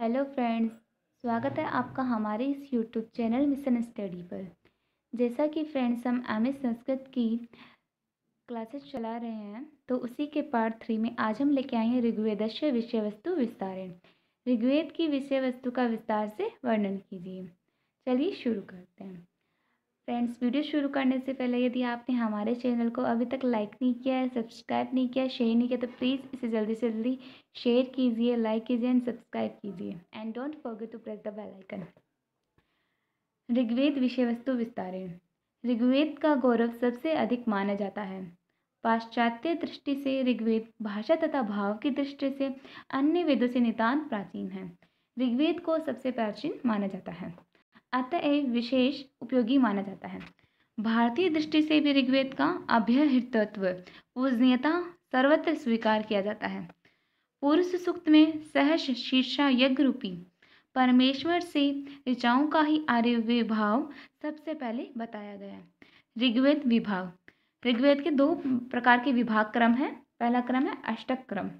hello friends स्वागत है आपका हमारे इस यूट्यूब चैनल मिशन स्टडी पर जैसा कि फ्रेंड्स हम एम संस्कृत की क्लासेस चला रहे हैं तो उसी के पार्ट थ्री में आज हम लेके आए हैं से विषय वस्तु विस्तारण ऋग्वेद की विषय वस्तु का विस्तार से वर्णन कीजिए चलिए शुरू करते हैं फ्रेंड्स वीडियो शुरू करने से पहले यदि आपने हमारे चैनल को अभी तक लाइक नहीं किया है सब्सक्राइब नहीं किया शेयर नहीं किया तो प्लीज़ इसे जल्दी से जल्दी शेयर कीजिए लाइक कीजिए एंड सब्सक्राइब कीजिए and don't forget to press the bell icon Rigveda विषय वस्तु विस्तारेण ऋग्वेद का गौरव सबसे अधिक माना जाता है पाश्चात्य दृष्टि से ऋग्वेद भाषा तथा भाव की दृष्टि से अन्य वेदों से नितान्त प्राचीन है ऋग्वेद को सबसे प्राचीन माना जाता है अतएव विशेष उपयोगी माना जाता है भारतीय दृष्टि से भी ऋग्वेद का अभ्यहृतत्व पूजनीयता सर्वत्र स्वीकार किया जाता है पुरुष सूक्त में सहस शीर्षा यज्ञ रूपी परमेश्वर से ऋचाओं का ही आर्य विभाव सबसे पहले बताया गया ऋग्वेद विभाग ऋग्वेद के दो प्रकार के विभाग क्रम हैं पहला क्रम है अष्टक क्रम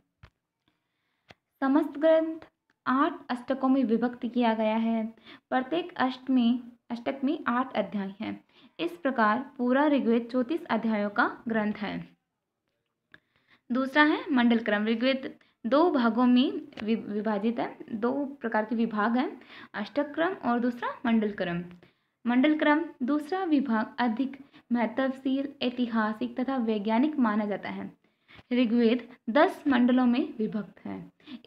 समस्त ग्रंथ आठ अष्टकों में विभक्त किया गया है प्रत्येक अष्ट में अष्टक में आठ अध्याय हैं इस प्रकार पूरा ऋग्वेद चौंतीस अध्यायों का ग्रंथ है दूसरा है मंडल क्रम ऋग्वेद दो भागों में विभाजित है दो प्रकार के विभाग हैं अष्टक क्रम और दूसरा मंडल क्रम मंडल क्रम दूसरा विभाग अधिक महत्वशील ऐतिहासिक तथा वैज्ञानिक माना जाता है ऋग्वेद दस मंडलों में विभक्त है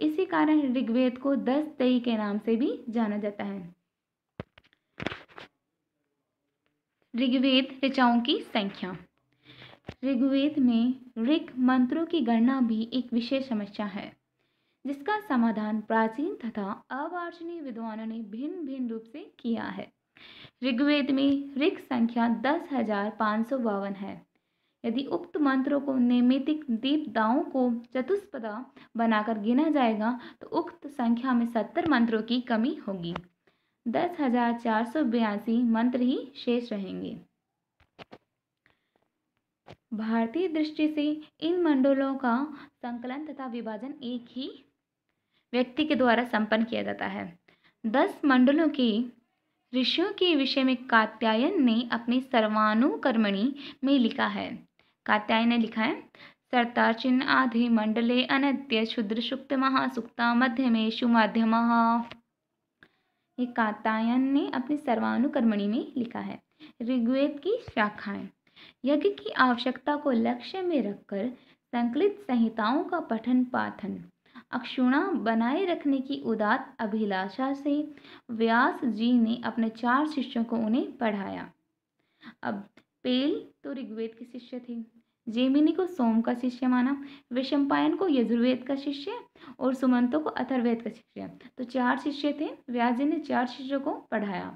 इसी कारण ऋग्वेद को दस तेई के नाम से भी जाना जाता है ऋग्वेद ऋचाओं की संख्या ऋग्वेद में ऋग मंत्रों की गणना भी एक विशेष समस्या है जिसका समाधान प्राचीन तथा अवार्षणीय विद्वानों ने भिन्न भिन्न रूप से किया है ऋग्वेद में ऋग संख्या दस हजार पाँच सौ बावन है यदि उक्त मंत्रों को नैमितिक दीपदाओं को चतुष्पदा बनाकर गिना जाएगा तो उक्त संख्या में सत्तर मंत्रों की कमी होगी दस हजार चार सौ बयासी मंत्र ही शेष रहेंगे भारतीय दृष्टि से इन मंडलों का संकलन तथा विभाजन एक ही व्यक्ति के द्वारा संपन्न किया जाता है दस मंडलों के ऋषियों के विषय में कात्यायन ने अपने सर्वानुकर्मणी में लिखा है कात्याय ने लिखा है चिन्ह आधि मंडले अनद्य क्षुद्र सुक्त महासुक्ता मध्यमेशु मध्यम ये कात्यायन ने अपने सर्वानुकर्मणी में लिखा है ऋग्वेद की शाखाएं यज्ञ की आवश्यकता को लक्ष्य में रखकर संकलित संहिताओं का पठन पाठन अक्षुणा बनाए रखने की उदात अभिलाषा से व्यास जी ने अपने चार शिष्यों को उन्हें पढ़ाया अब पेल तो ऋग्वेद के शिष्य थे जेमिनी को सोम का शिष्य माना विषमपायन को यजुर्वेद का शिष्य और सुमंतो को अथर्वेद का शिष्य तो चार शिष्य थे व्यास जी ने चार शिष्यों को पढ़ाया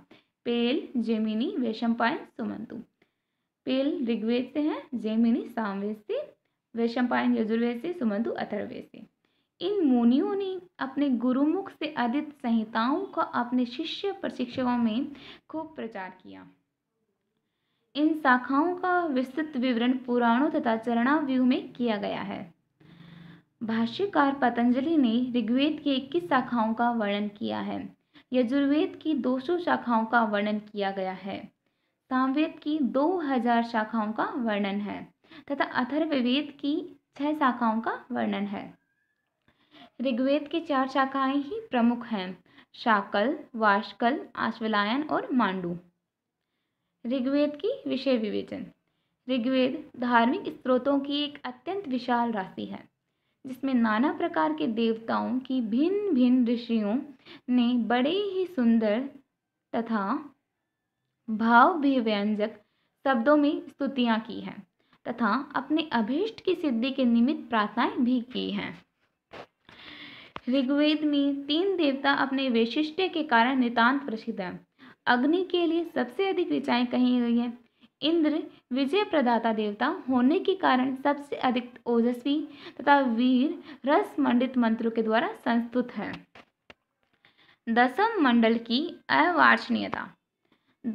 पेल जेमिनी वैशंपायन सुमंतु पेल ऋग्वेद से हैं जेमिनी सामवेद से वैशंपायन यजुर्वेद से सुमंतु अथर्वेद से इन मुनियों ने अपने गुरुमुख से अधित संहिताओं का अपने शिष्य प्रशिक्षकों में खूब प्रचार किया इन शाखाओं का विस्तृत विवरण पुराणों तथा चरणाव्यूह में किया गया है भाष्यकार पतंजलि ने ऋग्वेद की इक्कीस शाखाओं का वर्णन किया है यजुर्वेद की 200 शाखाओं का वर्णन किया गया है सामवेद की 2000 शाखाओं का वर्णन है तथा अथर्ववेद की छह शाखाओं का वर्णन है ऋग्वेद की चार शाखाएं ही प्रमुख हैं शाकल वाष्कल आश्वलायन और मांडू ऋग्वेद की विषय विवेचन ऋग्वेद धार्मिक स्त्रोतों की एक अत्यंत विशाल राशि है जिसमें नाना प्रकार के देवताओं की भिन्न भिन्न ऋषियों ने बड़े ही सुंदर तथा भाव भावभिव्यंजक शब्दों में स्तुतियाँ की हैं तथा अपने अभीष्ट की सिद्धि के निमित्त प्रार्थनाएं भी की हैं ऋग्वेद में तीन देवता अपने वैशिष्ट्य के कारण नितांत प्रसिद्ध हैं अग्नि के लिए सबसे अधिक ऋचाएँ कही गई हैं इंद्र विजय प्रदाता देवता होने के कारण सबसे अधिक ओजस्वी तथा वीर रस मंडित मंत्रों के द्वारा संस्तुत है दसम मंडल की अवांछनीयता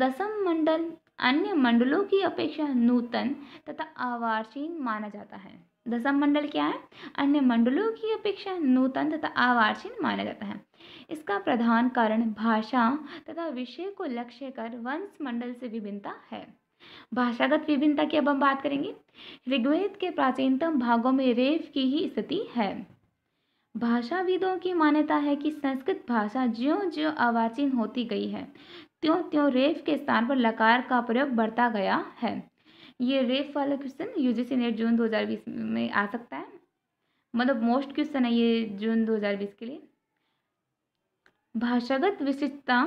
दसम मंडल अन्य मंडलों की अपेक्षा नूतन तथा अवांछनीय माना जाता है दसम मंडल क्या है अन्य मंडलों की अपेक्षा नूतन तथा आवासीन माना जाता है इसका प्रधान कारण भाषा तथा विषय को लक्ष्य कर वंश मंडल से विभिन्नता है भाषागत विभिन्नता की अब हम बात करेंगे ऋग्वेद के प्राचीनतम भागों में रेव की ही स्थिति है भाषाविदों की मान्यता है कि संस्कृत भाषा ज्यो ज्यो अवाचीन होती गई है त्यों त्यों रेव के स्थान पर लकार का प्रयोग बढ़ता गया है ये रेफ वाला क्वेश्चन यूजीसी नेट जून 2020 में आ सकता है मतलब मोस्ट क्वेश्चन है ये जून 2020 के लिए भाषागत विशिष्टता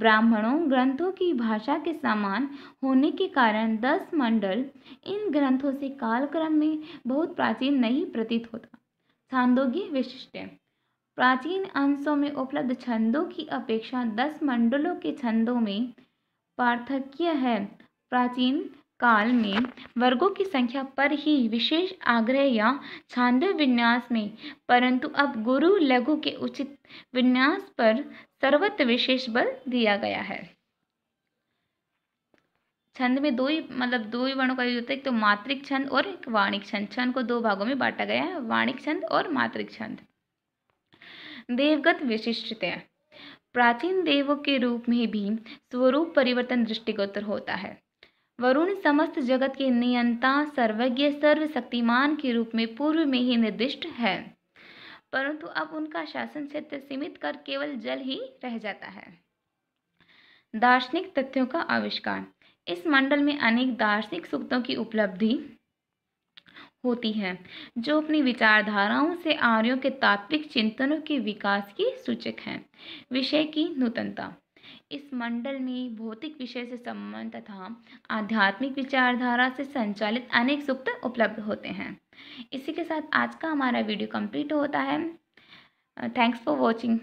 ब्राह्मणों ग्रंथों की भाषा के समान होने के कारण दस मंडल इन ग्रंथों से कालक्रम में बहुत प्राचीन नहीं प्रतीत होता छांदोगी विशिष्ट प्राचीन अंशों में उपलब्ध छंदों की अपेक्षा दस मंडलों के छंदों में पार्थक्य है प्राचीन काल में वर्गों की संख्या पर ही विशेष आग्रह या छांद विन्यास में परंतु अब गुरु लघु के उचित विन्यास पर सर्वत विशेष बल दिया गया है छंद में दो ही मतलब दो ही वर्णों का यूज होता है एक तो मात्रिक छंद और एक वाणिक छंद छंद को दो भागों में बांटा गया है वाणिक छंद और मात्रिक छंद देवगत विशिष्टता प्राचीन देवों के रूप में भी स्वरूप परिवर्तन दृष्टिगोत्र होता है वरुण समस्त जगत के नियंता सर्वज्ञ सर्वशक्तिमान के रूप में पूर्व में ही निर्दिष्ट है परंतु अब उनका शासन क्षेत्र सीमित कर केवल जल ही रह जाता है दार्शनिक तथ्यों का आविष्कार इस मंडल में अनेक दार्शनिक सूक्तों की उपलब्धि होती है जो अपनी विचारधाराओं से आर्यों के तात्विक चिंतनों के विकास की सूचक हैं विषय की नूतनता इस मंडल में भौतिक विषय से संबंध तथा आध्यात्मिक विचारधारा से संचालित अनेक सूक्त उपलब्ध होते हैं इसी के साथ आज का हमारा वीडियो कंप्लीट होता है थैंक्स फॉर वॉचिंग